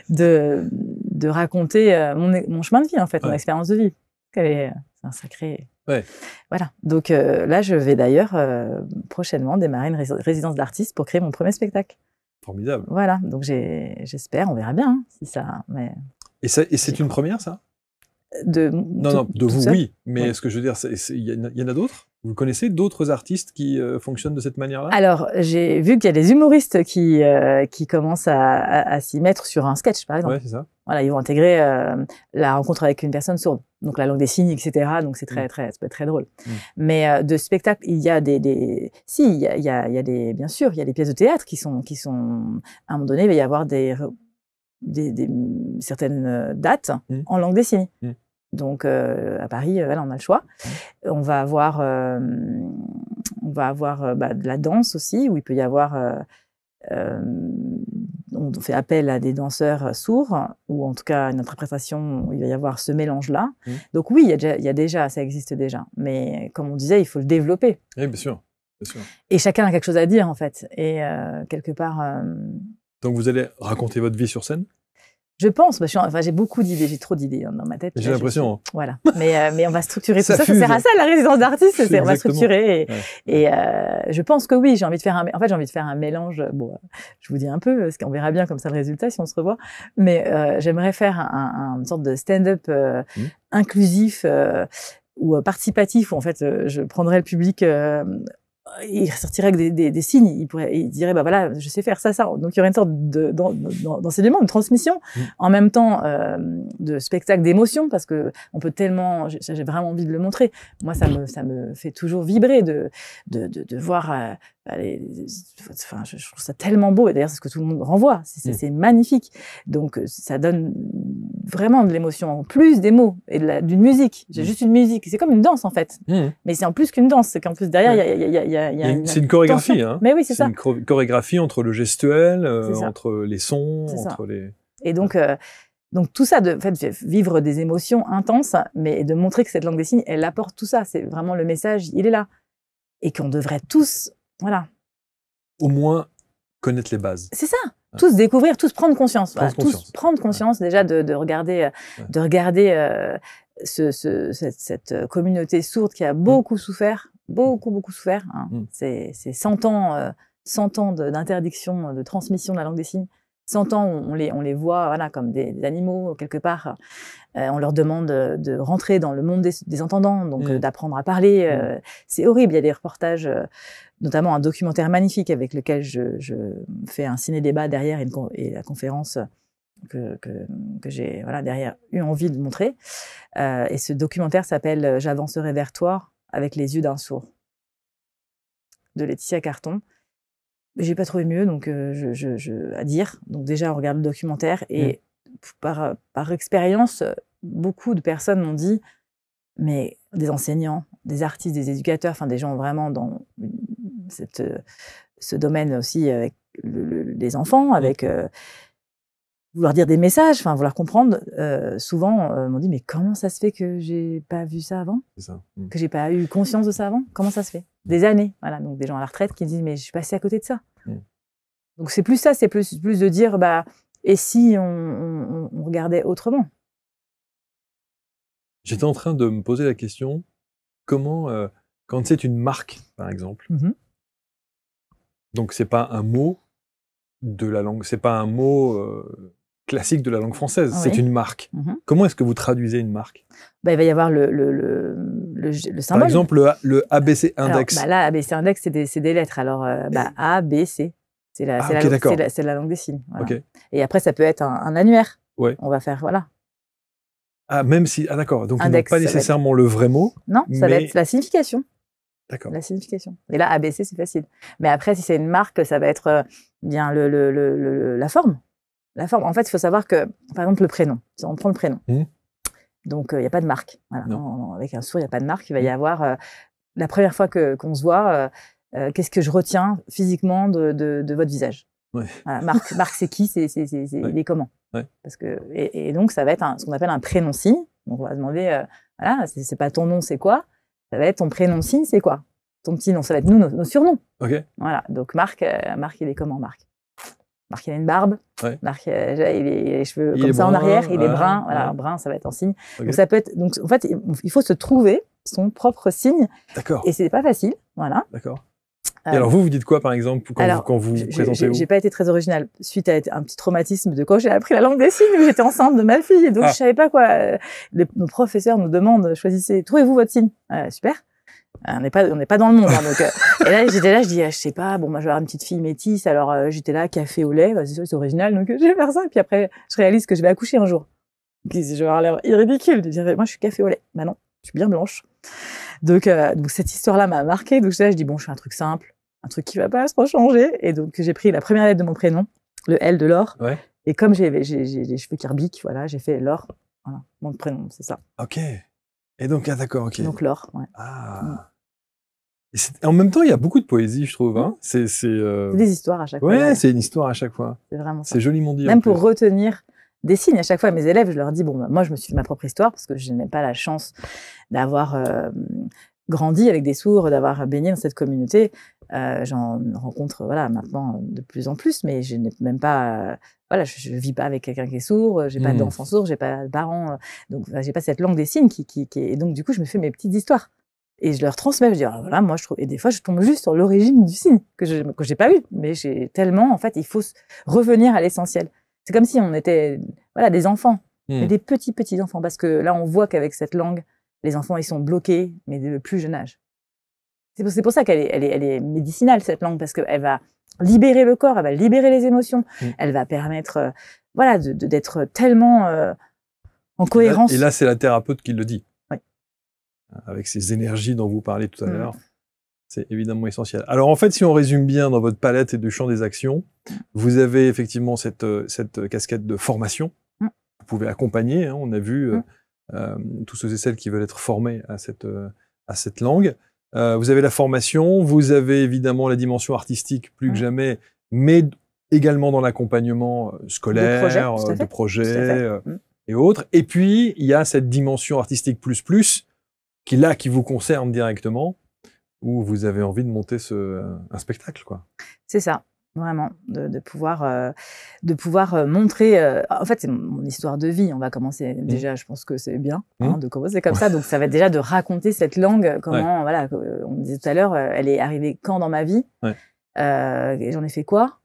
de, de raconter euh, mon, mon, chemin de vie, en fait, mon expérience de vie. Euh, c'est un sacré. Voilà. Donc euh, là, je vais d'ailleurs prochainement démarrer une résidence d'artiste pour créer mon premier spectacle. Formidable. Voilà. Donc j'espère, on verra bien hein, si ça. Mais... Et, et c'est une première, ça de, non, non, de vous, oui. Mais est ce que je veux dire, il y, en a d'autres vous connaissez d'autres artistes qui euh, fonctionnent de cette manière-là Alors, j'ai vu qu'il y a des humoristes qui, euh, qui commencent à, à, s'y mettre sur un sketch, par exemple. Oui, c'est ça. Voilà, ils vont intégrer euh, la rencontre avec une personne sourde, donc la langue des signes, etc. Donc, c'est très, mm. très, très, très drôle. Mm. Mais de spectacle, il y a des... Si, il y a, il y a, des... Bien sûr, il y a des pièces de théâtre qui sont... Qui sont... À un moment donné, il va y avoir des... Des, certaines dates mm. en langue des signes. Donc euh, à Paris, euh, on a le choix. On va avoir, euh, on va avoir bah, de la danse aussi, où il peut y avoir, on fait appel à des danseurs sourds, ou en tout cas une interprétation il va y avoir ce mélange-là. Mmh. Donc oui, il y, a déjà, il ça existe déjà. Mais comme on disait, il faut le développer. Oui, Bien sûr. Et chacun a quelque chose à dire en fait. Et quelque part. Donc vous allez raconter votre vie sur scène je pense, bah, j'ai enfin, beaucoup d'idées, j'ai trop d'idées hein, dans ma tête. J'ai l'impression. Hein. Voilà. Mais, euh, mais on va structurer tout ça. Ça sert à ça, la résidence d'artiste. On va structurer. Et, et euh, je pense que oui, j'ai envie de faire un, en fait, j'ai envie de faire un mélange. Bon, euh, je vous dis un peu, parce qu'on verra bien comme ça le résultat si on se revoit. Mais j'aimerais faire un, une sorte de stand-up mmh. inclusif ou participatif, où en fait je prendrai le public il sortirait avec des, des, signes, il, pourrait, il dirait bah voilà, je sais faire ça, ça. Donc il y aurait une sorte d'enseignement, de, de, de transmission, mm. en même temps euh, de spectacle d'émotion, parce que on peut tellement, j'ai vraiment envie de le montrer. Moi, ça me, ça me fait toujours vibrer de, de, de, voir euh, bah, je trouve ça tellement beau et d'ailleurs c'est ce que tout le monde renvoie c'est mm. magnifique donc euh, ça donne vraiment de l'émotion en plus des mots et d'une musique j'ai mm. juste une musique c'est comme une danse en fait mm. mais c'est en plus qu'une danse c'est qu'en plus derrière il y a, c'est une chorégraphie hein. mais oui c'est ça une chorégraphie entre le gestuel euh, entre les sons entre les et donc euh, donc tout ça, de fait, vivre des émotions intenses, mais de montrer que cette langue des signes, elle apporte tout ça. C'est vraiment le message, il est là. Et qu'on devrait tous voilà. Au moins connaître les bases. C'est ça. Tous découvrir, tous prendre conscience. Prendre conscience. Tous prendre conscience déjà de, regarder, de regarder euh, euh, cette, euh, communauté sourde qui a mm. beaucoup souffert, beaucoup, mm. beaucoup souffert. Hein. Mm. C'est 100 ans, ans d'interdiction, de transmission de la langue des signes. 100 ans, on les, voit voilà, comme des, animaux, quelque part. Euh, on leur demande euh, de rentrer dans le monde des, entendants, donc euh, mm. d'apprendre à parler. Mm. c'est horrible. Il y a des reportages, notamment un documentaire magnifique avec lequel je, fais un ciné-débat derrière et, la conférence que, j'ai derrière eu envie de montrer. et ce documentaire s'appelle J'avancerai vers toi avec les yeux d'un sourd de Laetitia Carton j'ai pas trouvé mieux, donc euh, je, à dire. Donc déjà, on regarde le documentaire et par, par expérience, beaucoup de personnes m'ont dit, mais des enseignants, des artistes, des éducateurs, enfin des gens vraiment dans cette, ce domaine aussi avec les enfants, avec euh, vouloir dire des messages, enfin vouloir comprendre. Euh, souvent, euh, on me dit mais comment ça se fait que j'ai pas vu ça avant ça. je mm. Que j'ai pas eu conscience de ça avant Comment ça se fait mm. Des années, voilà. Donc des gens à la retraite qui disent mais je suis passé à côté de ça. Mm. Donc c'est plus ça, c'est plus plus de dire bah et si on, regardait autrement J'étais en train de me poser la question comment euh, quand c'est une marque par exemple. donc, mmh Donc c'est pas un mot de la langue, c'est pas un mot classique de la langue française. C'est une marque. Mhm. Comment est-ce que vous traduisez une marque bah, Il va y avoir le, symbole. Par exemple, le, ABC index. Bah, là, ABC index, c'est des, lettres. Alors, euh, ABC bah, A, B, C. C'est la, ah, langue des signes. Et après, ça peut être un, annuaire. On va faire, voilà. Ah, même si. Ah, d'accord. Donc, pas nécessairement le vrai mot. Non, ça va être la signification. D'accord. La signification. Et là, ABC, c'est facile. Mais après, si c'est une marque, ça va être euh, bien la forme la forme. En fait, il faut savoir que, par exemple, le prénom, on prend le prénom. Mmh. Donc, euh, il n'y a pas de marque. avec un sourd, il n'y a pas de marque. Il va y mmh. avoir, euh, la première fois qu'on se voit, euh, qu'est-ce que je retiens physiquement de, de, votre visage Marc, Marc c'est qui c'est, Il est comment Parce que, et, donc, ça va être un, ce qu'on appelle un prénom-signe. Donc, on va demander, voilà, c'est, pas ton nom, c'est quoi Ça va être ton prénom-signe, c'est quoi Ton petit nom, ça va être nous, nos, surnoms. Voilà, donc Marc, Marc, il est comment Marc Marc, euh, il a une barbe. il a les cheveux comme ça en arrière, il est brun. Voilà, ça va être en signe. Donc, ça peut être. Donc, en fait, il faut se trouver son propre signe. D'accord. Et n'est pas facile. Voilà. D'accord. Et euh, alors, vous, vous dites quoi, par exemple, quand vous, présentez vous je, n'ai pas été très originale. Suite à un petit traumatisme de quand j'ai appris la langue des signes, j'étais enceinte de ma fille, donc je ah. je savais pas quoi. Euh, nos professeurs nous demandent, choisissez, trouvez-vous votre signe. super. Ah, on n'est pas on n'est pas dans le monde hein, euh. et là j'étais là je dis ah, je sais pas bon moi je vais avoir une petite fille métisse alors euh, j'étais là café au lait bah, c'est original donc euh, je vais faire ça et puis après je réalise que je vais accoucher un jour je vais avoir l'air ridicule de dire moi je suis café au lait Mais bah, non je suis bien blanche donc donc cette histoire là m'a marqué donc là je dis bon je fais un truc simple un truc qui va pas se changer. et donc j'ai pris la première lettre de mon prénom le L de l'or et comme j'ai les cheveux kirbiques, voilà j'ai fait l'or mon prénom c'est ça ok et donc, ah, d'accord, ok. Donc l'or, ouais. Ah. Mm. en même temps, il y a beaucoup de poésie, je trouve. Hein. Mm. Euh, c'est des histoires à chaque fois. Ouais, c'est une histoire à chaque fois. C'est vraiment C'est joli mon dieu Même pour retenir des signes à chaque fois. Mes élèves, je leur dis bon, bah, moi, je me suis fait ma propre histoire parce que je n'ai pas la chance d'avoir euh, grandi avec des sourds, d'avoir baigné dans cette communauté. Euh, j'en rencontre voilà maintenant de plus en plus, mais je n'ai même pas voilà, je, ne vis pas avec quelqu'un qui est sourd, euh, j'ai pas mmh. d'enfant sourd, j'ai pas de parents, euh, donc j'ai pas cette langue des signes qui, qui, et donc du coup, je me fais mes petites histoires et je leur transmets. Je dis ah, voilà, moi je trouve. Et des fois, je tombe juste sur l'origine du signe que je que j'ai pas eu, mais j'ai tellement en fait, il faut revenir à l'essentiel. C'est comme si on était voilà des enfants, mmh. des petits petits enfants, parce que là, on voit qu'avec cette langue, les enfants ils sont bloqués, mais dès le plus jeune âge. C'est pour, ça qu'elle est médicinale cette langue parce qu'elle va libérer le corps, elle va libérer les émotions, mm. elle va permettre euh, voilà d'être de, d'être tellement euh, en cohérence. Et là, c'est la thérapeute qui le dit. Avec ces énergies dont vous parlez tout à mm. l'heure. C'est évidemment essentiel. Alors en fait, si on résume bien dans votre palette et du champ des actions, vous avez effectivement cette, euh, cette casquette de formation. Mm. Vous pouvez accompagner, hein. on a vu tous ceux et celles qui veulent être formés à cette langue. Euh, vous avez la formation, vous avez évidemment la dimension artistique plus que mmh. jamais, mais également dans l'accompagnement euh, scolaire, de projets, euh, projet, mmh. et autres. Et puis, il y a cette dimension artistique plus plus, qui là, qui vous concerne directement, où vous avez envie de monter un spectacle. quoi. C'est ça vraiment, de, pouvoir, de pouvoir euh, euh, montrer. Euh, en fait, c'est mon histoire de vie. On va commencer mmh. déjà. Je pense que c'est bien hein, mmh. de commencer comme ça. Donc, ça va être déjà de raconter cette langue. Comment, voilà, on disait tout à l'heure, elle est arrivée quand dans ma vie J'en ai fait quoi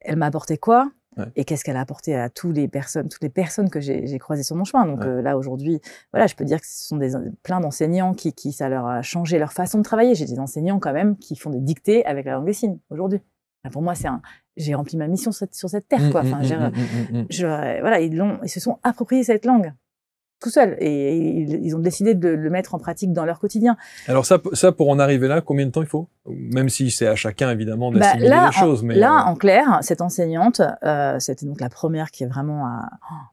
Elle m'a apporté quoi Et qu'est-ce qu'elle a apporté à toutes les personnes, toutes les personnes que j'ai croisées sur mon chemin. Donc là aujourd'hui, voilà, je peux dire que ce sont des, plein d'enseignants qui, qui, ça leur a changé leur façon de travailler. J'ai des enseignants quand même qui font des dictées avec la langue des signes aujourd'hui pour moi, c'est un, j'ai rempli ma mission sur, cette terre, mmh, quoi. Mmh, enfin, mmh, je, voilà, ils ils se sont appropriés cette langue tout seul et, ils, ont décidé de le mettre en pratique dans leur quotidien. Alors ça, ça pour en arriver là, combien de temps il faut Même si c'est à chacun évidemment d'assimiler bah, les choses. mais là, euh, en clair, cette enseignante, euh, c'était donc la première qui a vraiment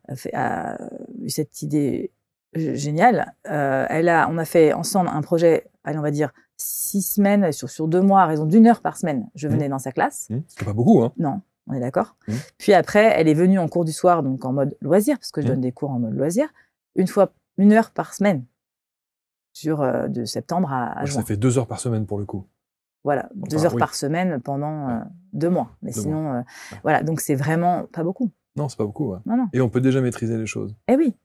eu cette idée génial. Euh, elle a, on a fait ensemble un projet, allez, on va dire six semaines sur, sur deux mois, à raison d'une heure par semaine. Je mmh. venais dans sa classe. Ce mmh. C'est pas beaucoup, hein Non, on est d'accord. Mmh. Puis après, elle est venue en cours du soir, donc en mode loisir, parce que je donne des cours en mode loisir, une fois, une heure par semaine, sur euh, de septembre à, juin. Ça fait deux heures par semaine pour le coup. Voilà, deux heures par semaine pendant euh, deux mois. Mais sinon, voilà, donc c'est vraiment pas beaucoup. Non, c'est pas beaucoup. Ouais. Et on peut déjà maîtriser les choses. Eh oui.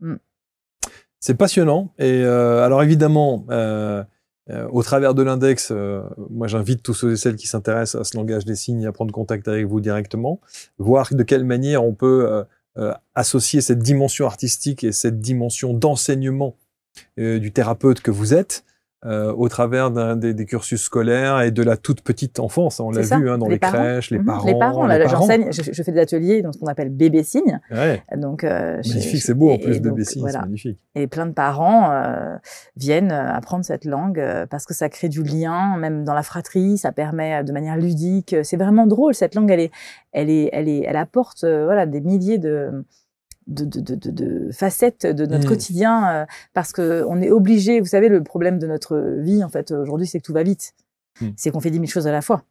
Mm. C'est passionnant. Et euh, alors évidemment, euh, euh, au travers de l'index, moi j'invite tous ceux et celles qui s'intéressent à ce langage des signes à prendre contact avec vous directement, voir de quelle manière on peut associer cette dimension artistique et cette dimension d'enseignement du thérapeute que vous êtes euh, au travers des, cursus scolaires et de la toute petite enfance. Hein, on l'a vu hein, dans les, crèches, les mhm. parents. Les parents, là, Je, fais des ateliers dans ce qu'on appelle bébé signe. Donc, euh, magnifique, c'est beau en plus, bébé signe, c'est magnifique. Et plein de parents euh, viennent apprendre cette langue parce que ça crée du lien, même dans la fratrie, ça permet de manière ludique. C'est vraiment drôle, cette langue, elle, est, elle, est, elle, est, elle apporte voilà, des milliers de de, facettes de notre mmh. quotidien euh, parce que on est obligé. Vous savez, le problème de notre vie en fait aujourd'hui, c'est que tout va vite. Mmh. C'est qu'on fait dix mille choses à la fois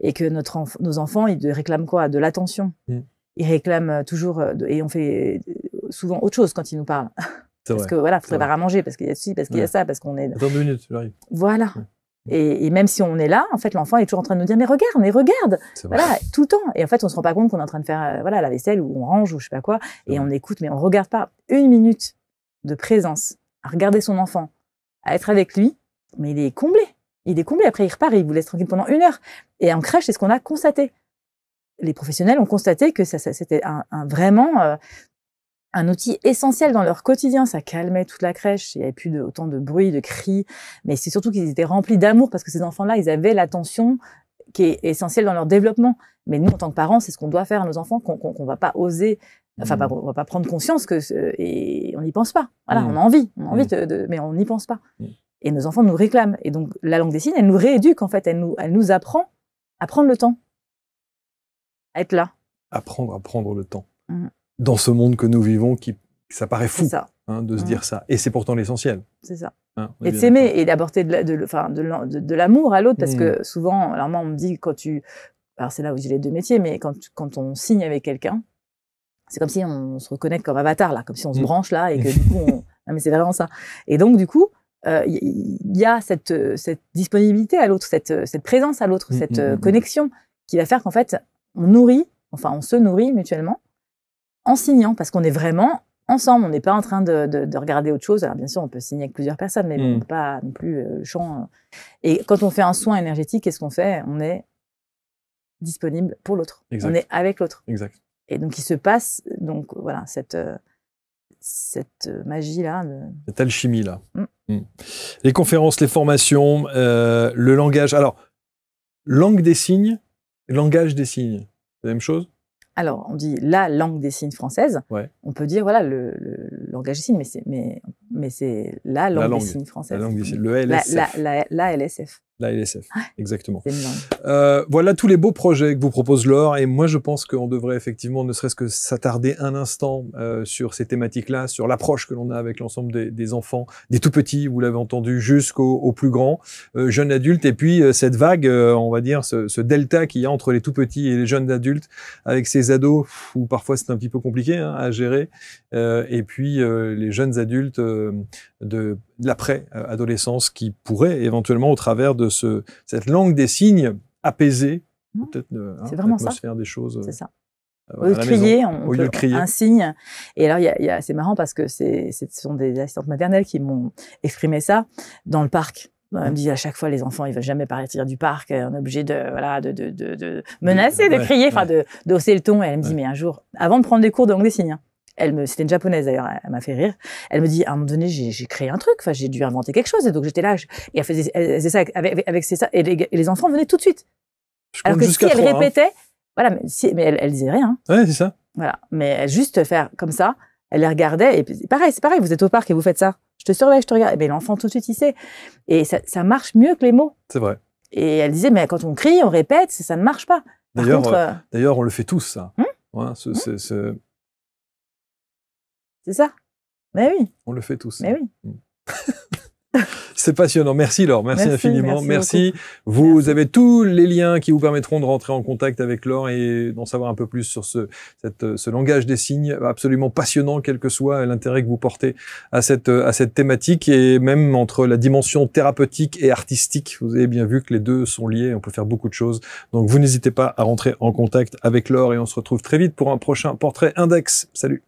et que notre nos enfants, ils réclament quoi De l'attention. Mmh. Ils réclament euh, toujours euh, et on fait souvent autre chose quand ils nous parlent. Parce que voilà, faut préparer à manger, parce qu'il y a ci, parce qu'il y a ça, parce qu'on est. deux minutes, Voilà. Et, même si on est là, en fait, l'enfant est toujours en train de nous dire mais regarde, mais regarde, voilà, tout le temps. Et en fait, on se rend pas compte qu'on est en train de faire euh, voilà la vaisselle ou on range ou je sais pas quoi, et on écoute, mais on regarde pas. Une minute de présence à regarder son enfant, à être avec lui, mais il est comblé. Il est comblé. Après, il repart, il vous laisse tranquille pendant une heure. Et en crèche, c'est ce qu'on a constaté. Les professionnels ont constaté que ça, c'était un, vraiment euh, un outil essentiel dans leur quotidien. Ça calmait toute la crèche. Il n'y avait plus de, autant de bruit, de cris. Mais c'est surtout qu'ils étaient remplis d'amour parce que ces enfants-là, ils avaient l'attention qui est essentielle dans leur développement. Mais nous, en tant que parents, c'est ce qu'on doit faire à nos enfants, qu'on ne va pas oser Enfin, mmh. on va pas prendre conscience que et on n'y pense pas. Voilà, mmh. on a envie, on a mmh. envie de, mais on n'y pense pas. Et nos enfants nous réclament. Et donc la langue des signes, elle nous rééduque en fait, elle nous, apprend à prendre le temps, à être là. Apprendre à prendre le temps dans ce monde que nous vivons qui ça paraît fou hein, de se dire ça. Et c'est pourtant l'essentiel. C'est ça. Hein, et de s'aimer et d'apporter de, l'amour à l'autre parce que mmh. souvent, alors moi on me dit quand tu... Alors c'est là où j'ai les deux métiers, mais quand, on signe avec quelqu'un, c'est comme si on se reconnaît comme avatar là, comme si on se mmh. branche là et que du coup, non, mais c'est vraiment ça. Et donc du coup, il euh, y, a cette, cette disponibilité à l'autre, cette, cette, présence à l'autre, mmh, cette connexion qui va faire qu'en fait, on nourrit, enfin on se nourrit mutuellement en signant, parce qu'on est vraiment ensemble. On n'est pas en train de, regarder autre chose. Alors, bien sûr, on peut signer avec plusieurs personnes, mais mm. pas non plus euh, euh. Et quand on fait un soin énergétique, qu'est-ce qu'on fait On est disponible pour l'autre. On est avec l'autre. Exact. Et donc, il se passe, donc, voilà, cette. Euh, cette magie-là. Cette alchimie-là. Mm. Mm. Les conférences, les formations, le langage. Alors, langue des signes, langage des signes, la même chose alors, on dit la langue des signes française. On peut dire, voilà, le, langage des signes, mais c'est, la langue, des signes française. La langue des signes, le LSF. la LSF. La LSF, exactement. Euh, voilà tous les beaux projets que vous propose Laure. Et moi, je pense qu'on devrait effectivement ne serait-ce que s'attarder un instant euh, sur ces thématiques-là, sur l'approche que l'on a avec l'ensemble des, enfants, des tout petits, vous l'avez entendu, jusqu'aux plus grands, euh, jeunes adultes, et puis cette vague, on va dire, ce, delta qu'il y a entre les tout petits et les jeunes adultes, avec ces ados, où parfois c'est un petit peu compliqué hein, à gérer, et puis les jeunes adultes de l'après-adolescence qui pourraient éventuellement, au travers de ce, cette langue des signes apaisée, mmh. peut-être de faire hein, des choses. C'est ça. Euh, au, lieu crier, on, au un signe. Et alors, y y a, c'est marrant parce que c'est, ce sont des assistantes maternelles qui m'ont exprimé ça dans le parc. Elle mmh. me dit à chaque fois, les enfants, ils veulent jamais partir du parc. On est obligé de, voilà, de, de, de, mmh. menacer, de crier, enfin, de, hausser le ton. Et elle me dit, mais un jour, avant de prendre des cours de langue des signes, hein. Elle me, c'était une japonaise d'ailleurs, elle m'a fait rire. Elle me dit, à un moment donné, j'ai créé un truc, enfin, j'ai dû inventer quelque chose. Et donc j'étais là, et elle faisait, ça avec, ça, et les, enfants venaient tout de suite. Alors que si elle hein. répétait, voilà, mais, elle, elle disait rien. Ouais, c'est ça. Voilà, mais juste faire comme ça, elle les regardait, et pareil, c'est pareil, vous êtes au parc et vous faites ça. Je te surveille, je te regarde. Mais l'enfant tout de suite, il sait. Et ça, marche mieux que les mots. C'est vrai. Et elle disait, mais quand on crie, on répète, ça, ne marche pas. Euh, euh, d'ailleurs, on le fait tous, ça. Hum ce, hum c'est ça Mais oui. On le fait tous. Mais oui. Mm. C'est passionnant. Merci Laure, merci, infiniment. Merci. Vous avez tous les liens qui vous permettront de rentrer en contact avec Laure et d'en savoir un peu plus sur ce, langage des signes absolument passionnant, quel que soit l'intérêt que vous portez à cette, à cette thématique et même entre la dimension thérapeutique et artistique. Vous avez bien vu que les deux sont liés. On peut faire beaucoup de choses. Donc vous n'hésitez pas à rentrer en contact avec Laure et on se retrouve très vite pour un prochain portrait index. Salut.